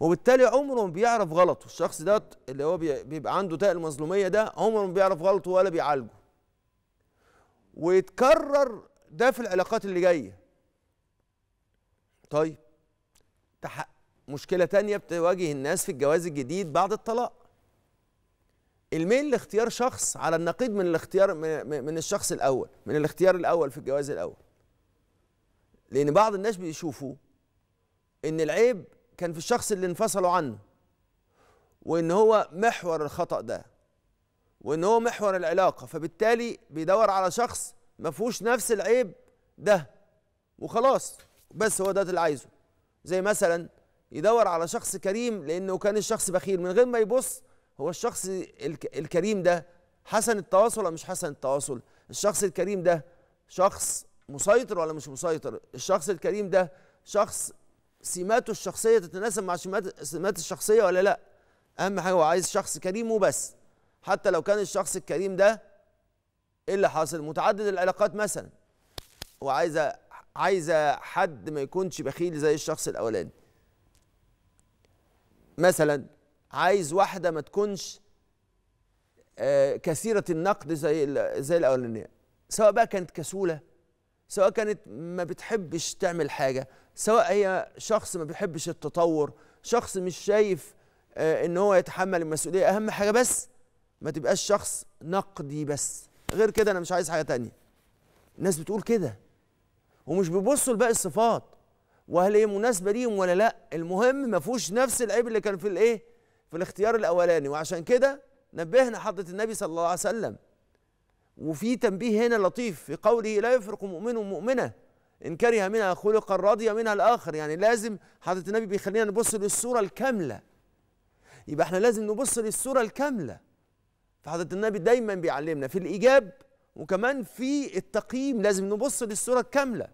وبالتالي عمره ما بيعرف غلطه الشخص ده اللي هو بيبقى عنده داء المظلوميه ده عمره ما بيعرف غلطه ولا بيعالجه ويتكرر ده في العلاقات اللي جايه طيب تحق. مشكله تانية بتواجه الناس في الجواز الجديد بعد الطلاق الميل لاختيار شخص على النقيض من الاختيار من الشخص الاول من الاختيار الاول في الجواز الاول لان بعض الناس بيشوفوا ان العيب كان في الشخص اللي انفصلوا عنه وان هو محور الخطا ده وان هو محور العلاقه فبالتالي بيدور على شخص ما فيهوش نفس العيب ده وخلاص بس هو ده اللي عايزه زي مثلا يدور على شخص كريم لانه كان الشخص بخيل من غير ما يبص هو الشخص الكريم ده حسن التواصل ولا مش حسن التواصل الشخص الكريم ده شخص مسيطر ولا مش مسيطر الشخص الكريم ده شخص سماته الشخصية تتناسب مع سمات الشخصية ولا لا أهم حاجة هو عايز شخص كريم وبس حتى لو كان الشخص الكريم ده إيه اللي حاصل متعدد العلاقات مثلا هو عايزة حد ما يكونش بخيل زي الشخص الأولاني مثلا عايز واحدة ما تكونش آه، كثيرة النقد زي زي الأولانية سواء بقى كانت كسولة سواء كانت ما بتحبش تعمل حاجة سواء هي شخص ما بيحبش التطور شخص مش شايف آه، ان هو يتحمل المسؤوليه اهم حاجه بس ما تبقاش شخص نقدي بس غير كده انا مش عايز حاجه تانية الناس بتقول كده ومش بيبصوا لباقي الصفات وهل هي مناسبه ليهم ولا لا المهم ما فيهوش نفس العيب اللي كان في الايه في الاختيار الاولاني وعشان كده نبهنا حضره النبي صلى الله عليه وسلم وفي تنبيه هنا لطيف في قوله لا يفرق مؤمن مؤمنه إن كره منها خلقا رضي منها الآخر يعني لازم حضرة النبي بيخلينا نبص للصورة الكاملة يبقى احنا لازم نبص للصورة الكاملة فحضرة النبي دايما بيعلمنا في الإيجاب وكمان في التقييم لازم نبص للصورة الكاملة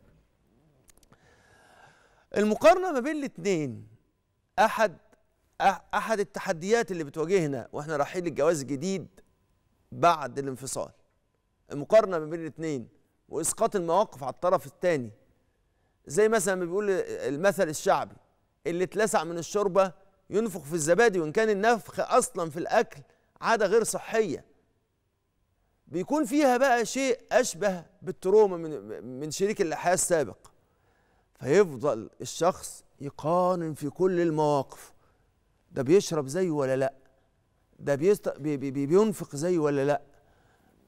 المقارنة ما بين الاتنين أحد أحد التحديات اللي بتواجهنا واحنا رايحين للجواز الجديد بعد الانفصال المقارنة ما بين الاتنين واسقاط المواقف على الطرف الثاني زي مثلا ما بيقول المثل الشعبي اللي اتلسع من الشوربه ينفخ في الزبادي وان كان النفخ اصلا في الاكل عاده غير صحيه بيكون فيها بقى شيء اشبه بالتروما من من شريك الحياه السابق فيفضل الشخص يقارن في كل المواقف ده بيشرب زيه ولا لا ده بي... بي... بينفق زيه ولا لا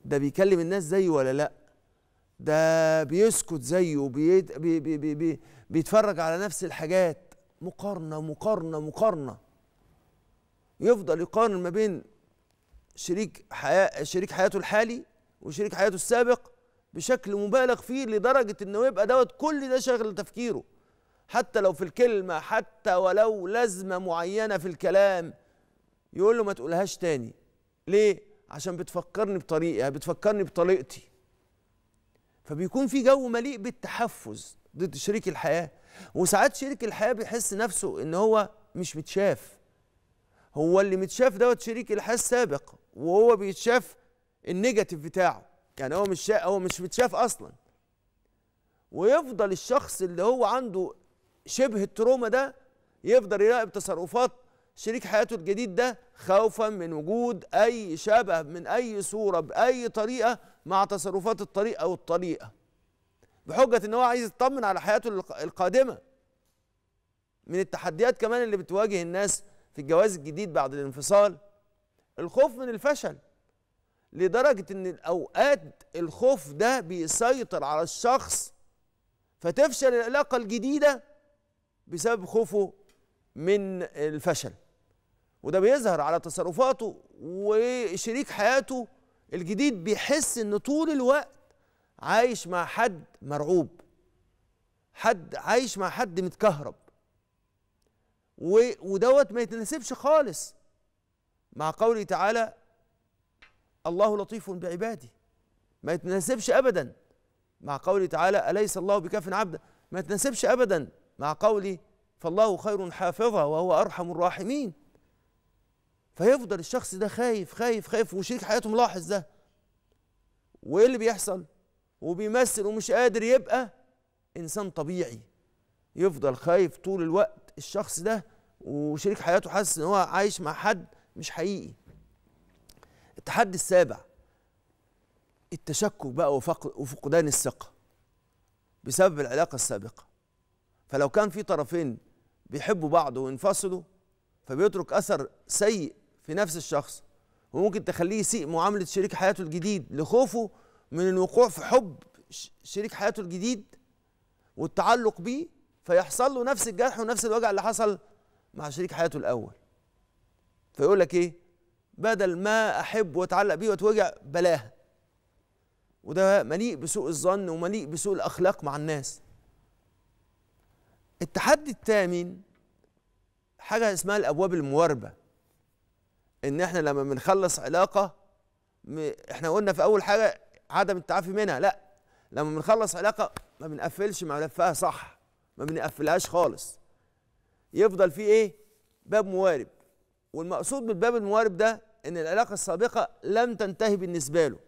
ده بيكلم الناس زيه ولا لا ده بيسكت زيه بيت بي بي بي بي بيتفرج على نفس الحاجات مقارنه مقارنه مقارنه يفضل يقارن ما بين شريك حياة شريك حياته الحالي وشريك حياته السابق بشكل مبالغ فيه لدرجه انه يبقى دوت كل ده شغل تفكيره حتى لو في الكلمه حتى ولو لازمه معينه في الكلام يقول له ما تقولهاش تاني ليه عشان بتفكرني بطريقي يعني بتفكرني بطريقتي فبيكون في جو مليء بالتحفز ضد شريك الحياه وساعات شريك الحياه بيحس نفسه ان هو مش متشاف هو اللي متشاف دوت شريك الحياه السابق وهو بيتشاف النيجاتيف بتاعه يعني هو مش هو مش متشاف اصلا ويفضل الشخص اللي هو عنده شبه التروما ده يفضل يراقب تصرفات شريك حياته الجديد ده خوفا من وجود اي شبه من اي صوره باي طريقه مع تصرفات الطريق او الطريقه بحجه ان هو عايز يطمن على حياته القادمه من التحديات كمان اللي بتواجه الناس في الجواز الجديد بعد الانفصال الخوف من الفشل لدرجه ان الاوقات الخوف ده بيسيطر على الشخص فتفشل العلاقه الجديده بسبب خوفه من الفشل وده بيظهر على تصرفاته وشريك حياته الجديد بيحس ان طول الوقت عايش مع حد مرعوب حد عايش مع حد متكهرب ودوت ما يتناسبش خالص مع قوله تعالى الله لطيف بعباده ما يتناسبش ابدا مع قوله تعالى اليس الله بكاف عبدا ما يتناسبش ابدا مع قوله فالله خير حافظا وهو ارحم الراحمين فيفضل الشخص ده خايف خايف خايف وشريك حياته ملاحظ ده وايه اللي بيحصل وبيمثل ومش قادر يبقى انسان طبيعي يفضل خايف طول الوقت الشخص ده وشريك حياته حاسس ان هو عايش مع حد مش حقيقي التحدي السابع التشكك بقى وفقدان الثقه بسبب العلاقه السابقه فلو كان في طرفين بيحبوا بعض وينفصلوا فبيترك اثر سيء في نفس الشخص وممكن تخليه يسيء معاملة شريك حياته الجديد لخوفه من الوقوع في حب شريك حياته الجديد والتعلق بيه فيحصل له نفس الجرح ونفس الوجع اللي حصل مع شريك حياته الأول فيقول لك إيه بدل ما أحب وأتعلق بيه وأتوجع بلاها وده مليء بسوء الظن ومليء بسوء الأخلاق مع الناس التحدي الثامن حاجة اسمها الأبواب المواربة ان احنا لما بنخلص علاقه احنا قلنا في اول حاجه عدم التعافي منها لا لما بنخلص علاقه ما بنقفلش ملفها صح ما بنقفلهاش خالص يفضل فيه ايه باب موارب والمقصود بالباب الموارب ده ان العلاقه السابقه لم تنتهي بالنسبه له